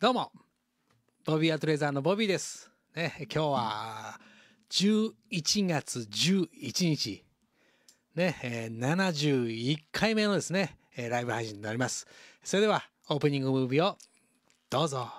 どうも、ボビーアトレーザーのボビーです。ね、今日は11月11日、ね、えー、71回目のですね、えライブ配信になります。それでは、オープニングムービーをどうぞ。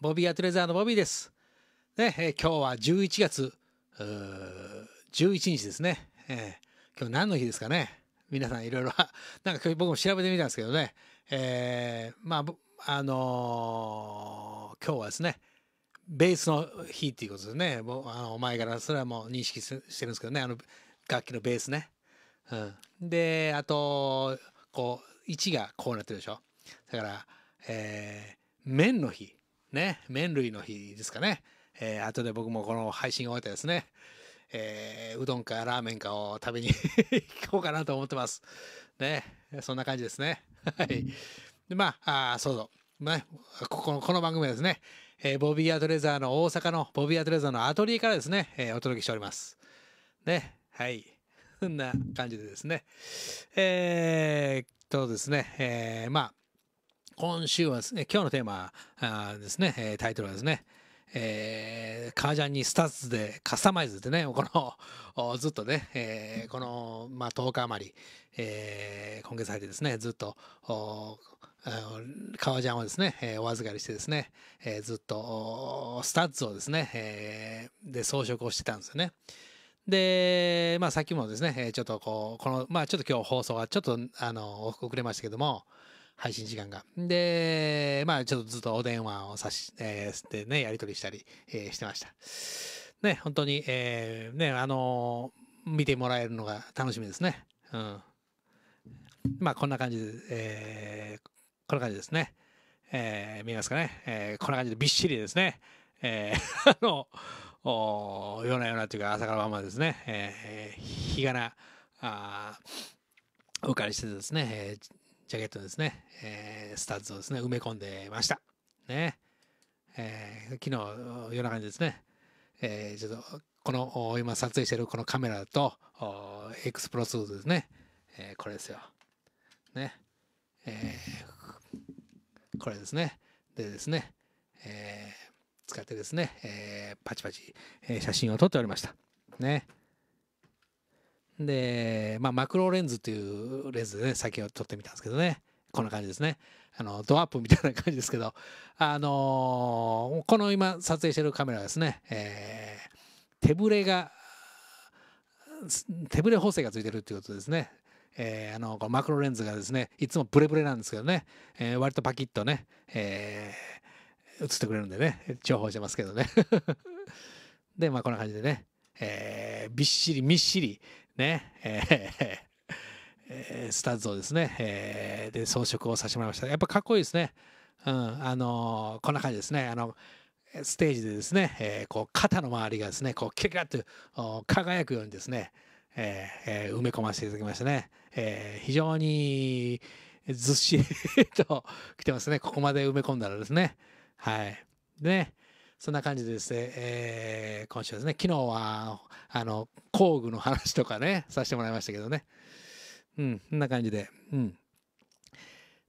ボビー・アトレザーのボビーです。ね、えー、今日は11月11日ですね、えー、今日何の日ですかね。皆さんいろいろ、なんか僕も調べてみたんですけどね。えー、まあ、あのー、今日はですね、ベースの日っていうことですね。もうあの前からそれはもう認識してるんですけどね、あの楽器のベースね。うん、で、あと、こう、置がこうなってるでしょ。だから、えー、面の日。ね、麺類の日ですかね。えー、後で僕もこの配信を終えてですね、えー、うどんかラーメンかを食べに 行こうかなと思ってます。ね、そんな感じですね。はい。で、まあ、あそうそう。まあ、ここの、この番組はですね、えー、ボビー・アトレザーの大阪の、ボビー・アトレザーのアトリエからですね、えー、お届けしております。ね、はい。そんな感じでですね。えー、とですね、えー、まあ、今週はですね、今日のテーマーですね、タイトルはですね、えー、革ジャンにスタッツでカスタマイズでね、この、ずっとね、えー、この、まあ、10日余り、えー、今月入ってですね、ずっと、革ジャンをですね、えー、お預かりしてですね、えー、ずっと、スタッツをですね、えー、で装飾をしてたんですよね。で、まあ、さっきもですね、ちょっとこう、この、まあ、ちょっと今日放送がちょっと、あの、遅れましたけども、配信時間が。で、まあちょっとずっとお電話をさし、えー、てね、やり取りしたり、えー、してました。ね、本当に、えー、ね、あのー、見てもらえるのが楽しみですね。うん。まあこんな感じで、えー、こんな感じですね。えー、見えますかね。えー、こんな感じでびっしりですね。えー、あの、お夜な夜なというか朝から晩までですね、えー、日がな、あお借りしてですね、えージャケットですね、えー、スタッズをですね、埋め込んでました。ね。えー、昨日、夜中にですね、えー、ちょっと、この、今撮影してるこのカメラと、エクスプロ2ですね、えー、これですよ。ね。えー、これですね。でですね、えー、使ってですね、えー、パチパチ、えー、写真を撮っておりました。ね。で、まあ、マクロレンズっていうレンズでね、先を撮ってみたんですけどね。こんな感じですね。あの、ドアップみたいな感じですけど、あのー、この今撮影してるカメラですね、えー、手ぶれが、手ぶれ補正がついてるっていうことですね。えー、あの、このマクロレンズがですね、いつもブレブレなんですけどね、え割とパキッとね、え映ってくれるんでね、重宝してますけどね。で、まあ、こんな感じでね、えー、びっしりみっしりね、えー、スタッズをですね、えー、で装飾をさせてもらいましたやっぱかっこいいですね、うんあのこんな感じですねあのステージでですね、えこう肩の周りがですねこうキラキラと輝くようにですね、ええー、埋め込ませていただきましたね、え非常にずっしりと来てますねここまで埋め込んだらですねはいでねそんな感じでですね、えー、今週ですね、昨日は、あの、工具の話とかね、させてもらいましたけどね。うん、そんな感じで。うん。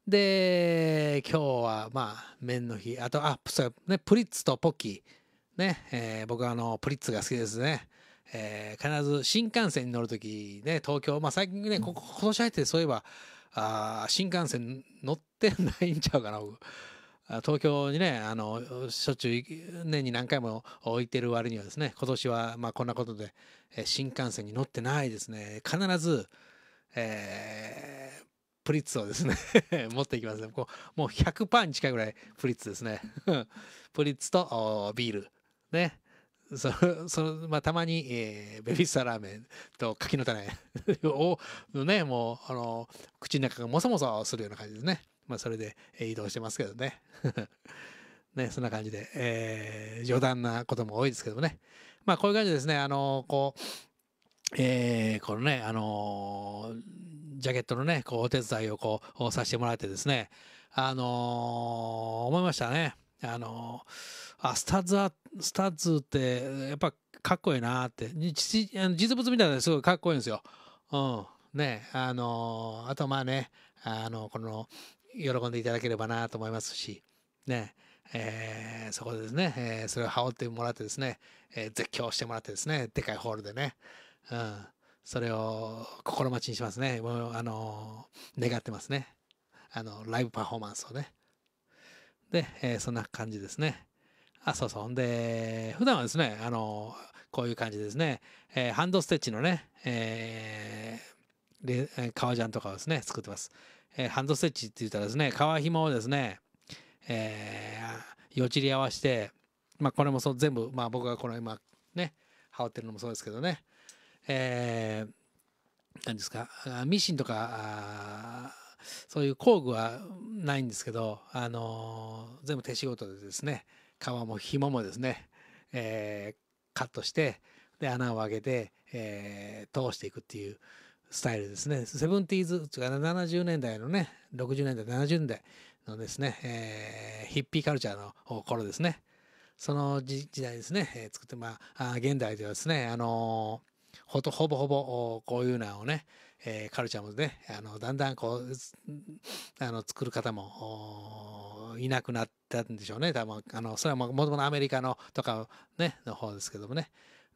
で、今日は、まあ、麺の日。あと、あ、そうね、プリッツとポッキー。ね、えー、僕はあの、プリッツが好きですね。えー、必ず新幹線に乗るとき、ね、東京、まあ最近ね、ここ今年入ってそういえば、あ新幹線乗ってないんちゃうかな、僕。東京にねあのしょっちゅう年に何回も置いてる割にはですね今年はまあこんなことで新幹線に乗ってないですね必ず、えー、プリッツをですね 持っていきますねこうもう100パーに近いぐらいプリッツですね プリッツとビールねそのそのまあ、たまに、えー、ベビースターラーメンと柿の種を、ね、もうあの口の中がもそもそするような感じですね。まあ、それで移動してますけどね。ね、そんな感じで、えー、談なことも多いですけどもね。まあ、こういう感じですね、あのー、こう、えー、このね、あのー、ジャケットのね、こう、お手伝いをこう、させてもらってですね、あのー、思いましたね。あのあ、スタッズは、スタッズって、やっぱ、かっこいいなって、実物みたいですごいかっこいいんですよ。うん。ね、あのあとまあね、あの、この、喜んでいただければなと思いますし、ね、えー、そこでですね、えー、それを羽織ってもらってですね、えー、絶叫してもらってですね、でかいホールでね、うん、それを心待ちにしますね。もう、あのー、願ってますね。あの、ライブパフォーマンスをね。で、えそんな感じですね。あ、そうそう。んで、普段はですね、あのこういう感じですね、えハンドステッチのね、えー、革ジャンとかをですね、作ってます。えー、ハンドステッチって言ったらですね、革紐をですね、えー、よちり合わして、まあ、これもそう全部、まあ、僕がこの今ね、羽織ってるのもそうですけどね、えー、何ですか、ミシンとか、そういう工具はないんですけど、あのー、全部手仕事でですね、革も紐もですね、えー、カットして、で、穴を開けて、えー、通していくっていう、スタイルですね。セブンティーズ、70年代のね、60年代、70年代のですね、えー、ヒッピーカルチャーの頃ですね。その時代ですね、えー、作って、まあ、現代ではですね、あのー、ほと、ほぼほぼ、こういうのをね、えー、カルチャーもね、あの、だんだんこう、あの、作る方も、いなくなったんでしょうね。多分、あの、それはもともとアメリカのとか、ね、の方ですけどもね。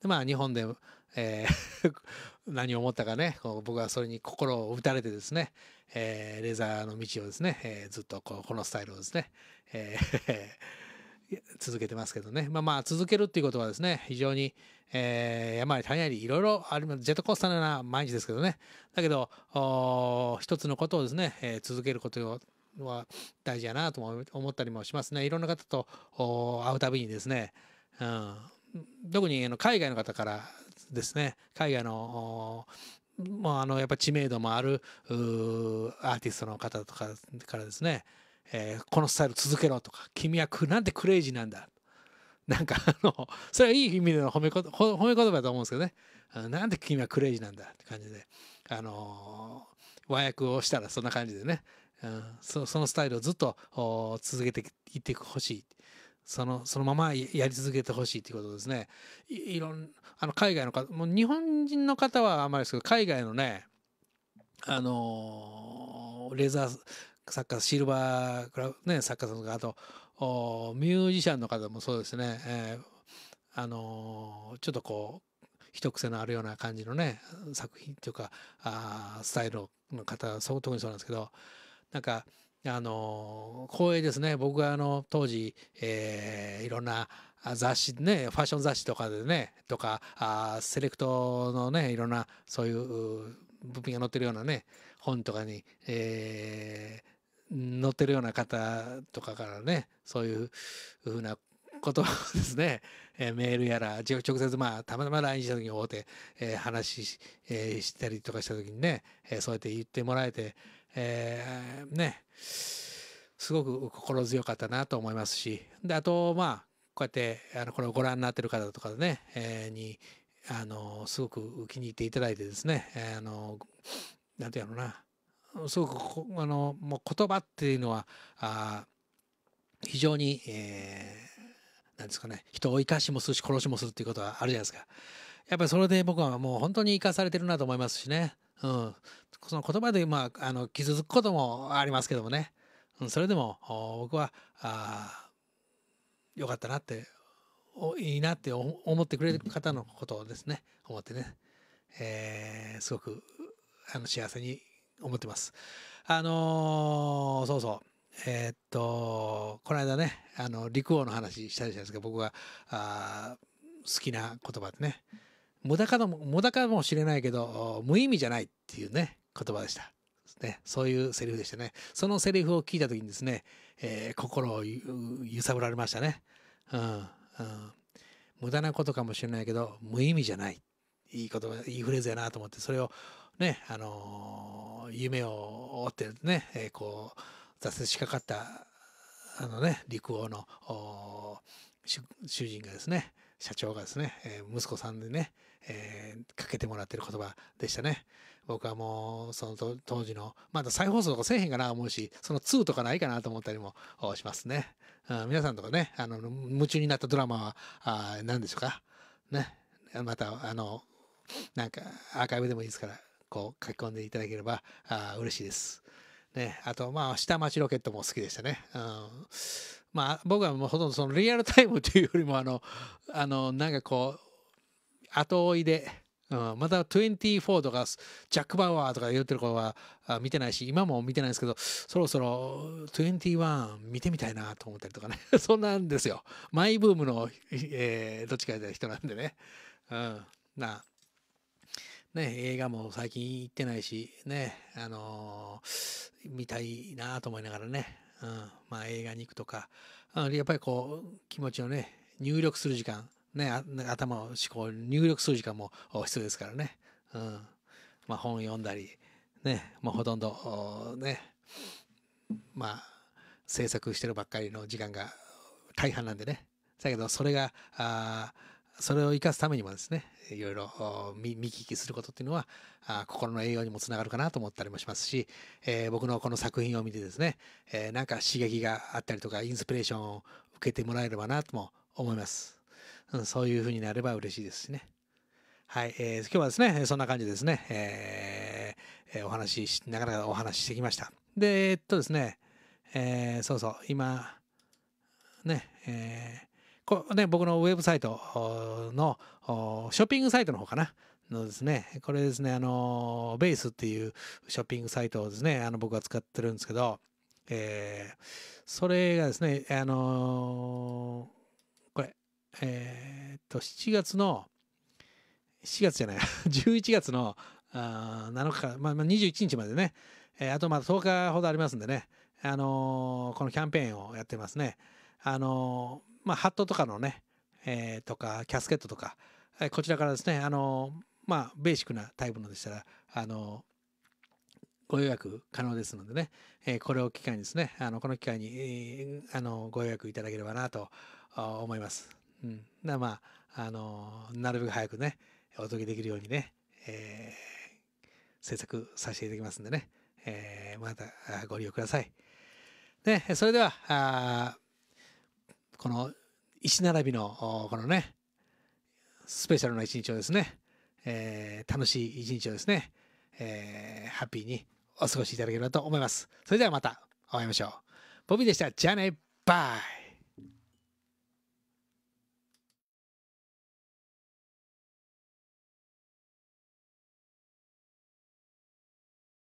でまあ日本で、えー 何を思ったかねこう僕はそれに心を打たれてですね、えー、レザーの道をですね、えー、ずっとこうこのスタイルをですね、えー、続けてますけどねまあまあ続けるっていうことはですね非常に、えー、山あり谷ありいろいろありますジェットコースターのような毎日ですけどねだけど一つのことをですね、えー、続けることは大事やなと思ったりもしますね。いろんな方と会うたびにですね、うん、特にあの海外の方からですね海外のもうあのやっぱ知名度もあるアーティストの方とかからですね、えー、このスタイル続けろとか君はなんてクレイジーなんだなんかあのそれはいい意味での褒め褒め言葉だと思うんですけどねなんで君はクレイジーなんだって感じであのー、和訳をしたらそんな感じでね、うん、そのスタイルをずっと続けていってほしいそのそのままやり続けてほしいということですねいろんあの海外の方もう日本人の方はあんまりですけど海外のねあのレーザー作家シルバークラブ、ね、作家さんとかあとミュージシャンの方もそうですね、えー、あのー、ちょっとこう一癖のあるような感じのね作品というかあスタイルの方は特にそうなんですけどなんかあの光栄ですね僕はあの当時、えー、いろんな雑誌ねファッション雑誌とかでねとかあセレクトのねいろんなそういう物品が載ってるようなね本とかに、えー、載ってるような方とかからねそういうふうなことですね、えー、メールやら直接まあたまたま LINE した時に会うて、えー、話し,、えー、したりとかした時にね、えー、そうやって言ってもらえてえー、ね、すごく心強かったなと思いますし、で、あと、まあ、こうやって、あの、これをご覧になってる方とかね、えー、に、あの、すごく気に入っていただいてですね、あの、なんていうのな、すごく、あの、もう言葉っていうのは、あ非常に、えー、なんですかね、人を生かしもするし殺しもするっていうことはあるじゃないですか。やっぱりそれで僕はもう本当に生かされてるなと思いますしね。うん、その言葉で、まあ、あの傷つくこともありますけどもね、うん、それでも僕はあよかったなっていいなって思ってくれる方のことをですね思ってね、えー、すごくあの幸せに思ってます。あのー、そうそう。えー、っと、この間ね、あの、陸王の話したじゃないですか、僕が、あ好きな言葉でね、無駄かも、無駄かもしれないけど、無意味じゃないっていうね、言葉でした。ね、そういうセリフでしたね。そのセリフを聞いた時にですね、えー、心を揺さぶられましたね、うん、うん。無駄なことかもしれないけど、無意味じゃない。いい言葉、いいフレーズやなと思って、それをね、あのー、夢を追ってね、えー、こう、挫折しかかった、あのね、陸王の主人がですね、社長がですね、え息子さんでね、えー、かけてもらってる言葉でしたね。僕はもう、その当時の、まだ再放送とかせえへんかなと思うし、その2とかないかなと思ったりもしますね。うん、皆さんとかね、あの、夢中になったドラマは、あ何でしょうか。ね。また、あの、なんか、アーカイブでもいいですから、こう書き込んでいただければ、あ嬉しいです。ね、あと、まあ、下町ロケットも好きでしたね。うん、まあ、僕はもうほとんどそのリアルタイムというよりも、あの、あの、なんかこう、後追いで、うん、また24とかジャック・バウアーとか言ってる子は見てないし今も見てないんですけどそろそろ21見てみたいなと思ったりとかね そんなんですよマイブームの、えー、どっちかで人なんでね、うん、なね、映画も最近行ってないし、ね、あのー、見たいなと思いながらね、うん、まあ映画に行くとか、やっぱりこう、気持ちをね、入力する時間、ね、頭を思考、入力する時間も必要ですからね。うん。まあ本読んだり、ね、まほとんど、ね、まあ制作してるばっかりの時間が大半なんでね。だけどそれが、あそれを生かすためにもですね、いろいろ見聞きすることっていうのは、あ心の栄養にもつながるかなと思ったりもしますし、えー、僕のこの作品を見てですね、えー、なんか刺激があったりとか、インスピレーションを受けてもらえればなとも思います。うん、そういう風になれば嬉しいですしね。はい、えー、今日はですね、そんな感じですね、えーえお話し、なかなかお話ししてきました。で、えっとですね、えー、そうそう、今、ね、えーこね、僕のウェブサイトのショッピングサイトの方かな。のですね、これですね、あの、ベースっていうショッピングサイトをですね、あの僕は使ってるんですけど、えー、それがですね、あのえー、っと、7月の、7月じゃない、11 月のあ7日から、まあ、21日までね、えー、あとまだ10日ほどありますんでね、あのー、このキャンペーンをやってますね。あのー、まあ、ハットとかのね、えとか、キャスケットとか、えこちらからですね、あのまあ、ベーシックなタイプのでしたら、あのご予約可能ですのでね、えこれを機会にですね、あのこの機会に、えー、あのご予約いただければなと思います。うん。だまあ、あのー、なるべく早くね、お届けできるようにね、えー、制作させていただきますんでね、えー、またご利用ください。ね、それでは、あこの石並びの、このね、スペシャルな一日をですね、えー、楽しい一日をですね、えー、ハッピーにお過ごしいただければと思います。それではまたお会いしましょう。ボビーでした。じゃあね、バイ